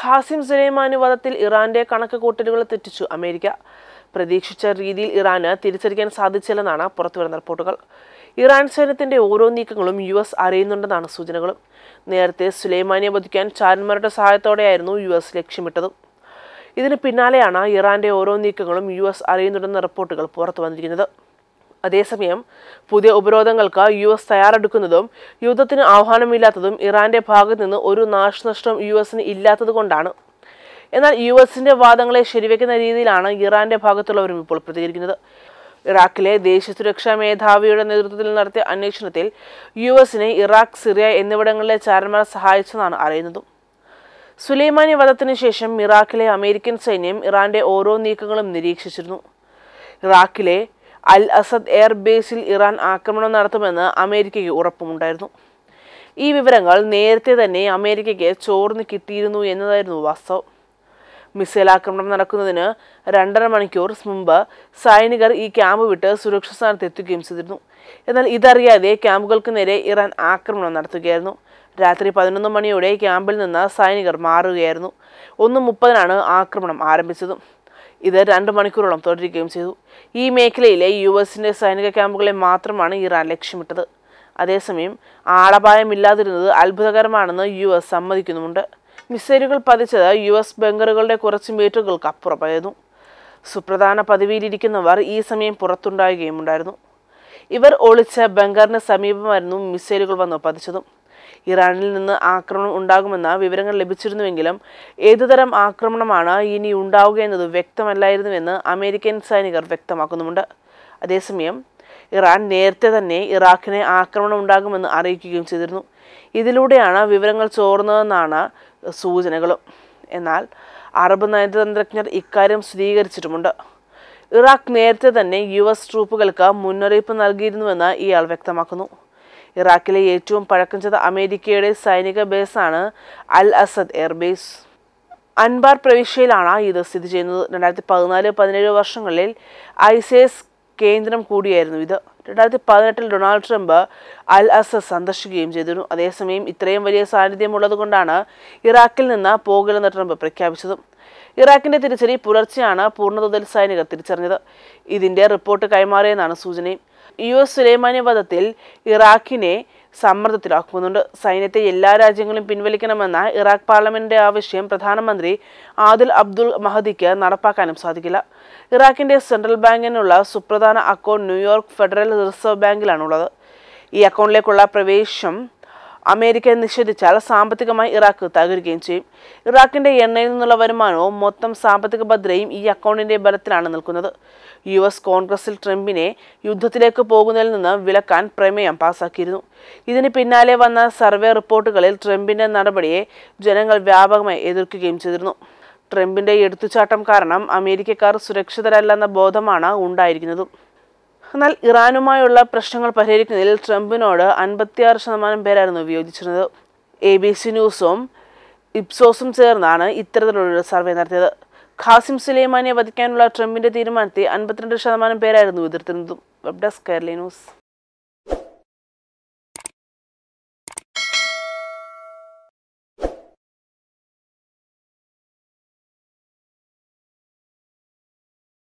Qasem Soleimani വധത്തിൽ ഇറാന്റെ കണക്ക് കൂട്ടലുകൾ തെറ്റിച്ചു അമേരിക്ക പ്രതീക്ഷിച്ച രീതിയിൽ ഇറാന് തിരിച്ചടിക്കാൻ സാധിച്ചില്ലെന്നാണ് പുറത്തുവരുന്ന റിപ്പോർട്ടുകൾ ഇറാൻ സൈന്യത്തിന്റെ ഓരോ നീക്കങ്ങളും യു എസ് അറിയുന്നുണ്ടെന്നാണ് സൂചനകളും നേരത്തെ സുലൈമാനിയെ വധിക്കാൻ ചാരന്മാരുടെ സഹായത്തോടെയായിരുന്നു യു എസ് ലക്ഷ്യമിട്ടത് ഇതിന് പിന്നാലെയാണ് ഇറാന്റെ ഓരോ നീക്കങ്ങളും യു എസ് അറിയുന്നുണ്ടെന്ന റിപ്പോർട്ടുകൾ പുറത്തു വന്നിരിക്കുന്നത് അതേസമയം പുതിയ ഉപരോധങ്ങൾക്ക് യു എസ് തയ്യാറെടുക്കുന്നതും യുദ്ധത്തിന് ആഹ്വാനമില്ലാത്തതും ഇറാന്റെ ഭാഗത്തു നിന്ന് ഒരു നാശനഷ്ടം യു എസിന് ഇല്ലാത്തതുകൊണ്ടാണ് എന്നാൽ യു എസിന്റെ വാദങ്ങളെ ശരിവെക്കുന്ന രീതിയിലാണ് ഇറാന്റെ ഭാഗത്തുള്ളവരും ഇപ്പോൾ പ്രതികരിക്കുന്നത് ഇറാഖിലെ ദേശീയ സുരക്ഷാ മേധാവിയുടെ നേതൃത്വത്തിൽ നടത്തിയ അന്വേഷണത്തിൽ യു എസിനെ ഇറാഖ് സിറിയ എന്നിവിടങ്ങളിലെ ചാരന്മാർ സഹായിച്ചെന്നാണ് അറിയുന്നതും സുലൈമാനി വധത്തിന് ശേഷം ഇറാഖിലെ അമേരിക്കൻ സൈന്യം ഇറാന്റെ ഓരോ നീക്കങ്ങളും നിരീക്ഷിച്ചിരുന്നു ഇറാഖിലെ അൽ അസദ് എയർബേസിൽ ഇറാൻ ആക്രമണം നടത്തുമെന്ന് അമേരിക്കയ്ക്ക് ഉറപ്പുമുണ്ടായിരുന്നു ഈ വിവരങ്ങൾ നേരത്തെ തന്നെ അമേരിക്കയ്ക്ക് ചോർന്ന് കിട്ടിയിരുന്നു എന്നതായിരുന്നു വാസ്തവം മിസൈൽ ആക്രമണം നടക്കുന്നതിന് രണ്ടര മണിക്കൂർ മുമ്പ് സൈനികർ ഈ ക്യാമ്പ് വിട്ട് സുരക്ഷിത സ്ഥാനത്ത് എത്തുകയും ചെയ്തിരുന്നു എന്നാൽ ഇതറിയാതെ ക്യാമ്പുകൾക്ക് നേരെ ഇറാൻ ആക്രമണം നടത്തുകയായിരുന്നു രാത്രി പതിനൊന്ന് മണിയോടെ ക്യാമ്പിൽ നിന്ന് സൈനികർ മാറുകയായിരുന്നു ഒന്ന് മുപ്പതിനാണ് ആക്രമണം ആരംഭിച്ചതും ഇത് രണ്ട് മണിക്കൂറോളം തുടരുകയും ചെയ്തു ഈ മേഖലയിലെ യു എസിൻ്റെ സൈനിക ക്യാമ്പുകളെ മാത്രമാണ് ഇറാൻ ലക്ഷ്യമിട്ടത് അതേസമയം ആളപായമില്ലാതിരുന്നത് അത്ഭുതകരമാണെന്ന് യു എസ് സമ്മതിക്കുന്നുമുണ്ട് മിസൈലുകൾ പതിച്ചത് യു എസ് ബംഗറുകളുടെ കുറച്ച് മീറ്ററുകൾക്ക് അപ്പുറമായിരുന്നു സുപ്രധാന പദവിയിലിരിക്കുന്നവർ ഈ സമയം പുറത്തുണ്ടാകുകയും ഉണ്ടായിരുന്നു ഇവർ ഒളിച്ച ബംഗറിന് സമീപമായിരുന്നു മിസൈലുകൾ വന്ന് പതിച്ചതും ഇറാനിൽ നിന്ന് ആക്രമണം ഉണ്ടാകുമെന്ന വിവരങ്ങൾ ലഭിച്ചിരുന്നുവെങ്കിലും ഏതുതരം ആക്രമണമാണ് ഇനി എന്നത് വ്യക്തമല്ലായിരുന്നുവെന്ന് അമേരിക്കൻ സൈനികർ വ്യക്തമാക്കുന്നുമുണ്ട് അതേസമയം ഇറാൻ നേരത്തെ തന്നെ ഇറാഖിനെ ആക്രമണം ഉണ്ടാകുമെന്ന് അറിയിക്കുകയും ചെയ്തിരുന്നു ഇതിലൂടെയാണ് വിവരങ്ങൾ ചോർന്നതെന്നാണ് സൂചനകളും എന്നാൽ അറബ് നയതന്ത്രജ്ഞർ ഇക്കാര്യം സ്ഥിരീകരിച്ചിട്ടുമുണ്ട് ഇറാഖ് നേരത്തെ തന്നെ യു എസ് ട്രൂപ്പുകൾക്ക് മുന്നറിയിപ്പ് നൽകിയിരുന്നുവെന്ന് ഇയാൾ വ്യക്തമാക്കുന്നു ഇറാഖിലെ ഏറ്റവും പഴക്കം ചെന്ന അമേരിക്കയുടെ സൈനിക ബേസാണ് അൽ അസദ് എയർബേസ് അൻബാർ പ്രവിശ്യയിലാണ് ഇത് സ്ഥിതി ചെയ്യുന്നത് രണ്ടായിരത്തി പതിനാല് പതിനേഴ് വർഷങ്ങളിൽ ഐസേസ് കേന്ദ്രം കൂടിയായിരുന്നു ഇത് രണ്ടായിരത്തി പതിനെട്ടിൽ ഡൊണാൾഡ് ട്രംപ് അൽ അസ സന്ദർശിക്കുകയും ചെയ്തിരുന്നു അതേസമയം ഇത്രയും വലിയ ഉള്ളതുകൊണ്ടാണ് ഇറാഖിൽ നിന്ന് പോകില്ലെന്ന് ട്രംപ് പ്രഖ്യാപിച്ചതും ഇറാഖിന്റെ തിരിച്ചടി പുലർച്ചെയാണ് പൂർണ്ണതോതിൽ സൈനികർ തിരിച്ചറിഞ്ഞത് ഇതിന്റെ റിപ്പോർട്ട് കൈമാറിയെന്നാണ് സൂചനയും യു എസ് സുലൈമാനി വധത്തിൽ ഇറാഖിനെ സമ്മർദ്ദത്തിലാക്കുന്നുണ്ട് സൈന്യത്തെ എല്ലാ രാജ്യങ്ങളും പിൻവലിക്കണമെന്ന ഇറാഖ് പാർലമെന്റിന്റെ ആവശ്യം പ്രധാനമന്ത്രി ആദിൽ അബ്ദുൾ മഹദിക്ക് നടപ്പാക്കാനും സാധിക്കില്ല ഇറാഖിന്റെ സെൻട്രൽ ബാങ്കിനുള്ള സുപ്രധാന അക്കൗണ്ട് ന്യൂയോർക്ക് ഫെഡറൽ റിസർവ് ബാങ്കിലാണുള്ളത് ഈ അക്കൗണ്ടിലേക്കുള്ള പ്രവേശം അമേരിക്കയെ നിഷേധിച്ചാൽ സാമ്പത്തികമായി ഇറാഖ് തകരുകയും ചെയ്യും ഇറാഖിന്റെ എണ്ണയിൽ നിന്നുള്ള വരുമാനവും മൊത്തം സാമ്പത്തിക ഭദ്രയും ഈ അക്കൗണ്ടിന്റെ ബലത്തിലാണ് നിൽക്കുന്നത് യു എസ് കോൺഗ്രസിൽ ട്രംപിനെ യുദ്ധത്തിലേക്ക് പോകുന്നതിൽ നിന്ന് വിലക്കാൻ പ്രമേയം പാസാക്കിയിരുന്നു ഇതിന് പിന്നാലെ വന്ന സർവേ റിപ്പോർട്ടുകളിൽ ട്രംപിന്റെ നടപടിയെ ജനങ്ങൾ വ്യാപകമായി എതിർക്കുകയും ചെയ്തിരുന്നു ട്രംപിന്റെ എടുത്തുചാട്ടം കാരണം അമേരിക്കക്കാർ സുരക്ഷിതരല്ലെന്ന ബോധമാണ് ഉണ്ടായിരിക്കുന്നതും എന്നാൽ ഇറാനുമായുള്ള പ്രശ്നങ്ങൾ പരിഹരിക്കുന്നതിൽ ട്രംപിനോട് അൻപത്തിയാറ് ശതമാനം പേരായിരുന്നു വിയോജിച്ചിരുന്നത് എ ബി സി ന്യൂസും ഇപ്സോസും ചേർന്നാണ് ഇത്തരത്തിലുള്ളൊരു സർവേ നടത്തിയത് ഖാസിം സുലൈമാനെ വധിക്കാനുള്ള ട്രംപിന്റെ തീരുമാനത്തെ അൻപത്തിരണ്ട് ശതമാനം പേരായിരുന്നു എതിർത്തിരുന്നതും വെബ് ഡെസ്ക് കേരള ന്യൂസ്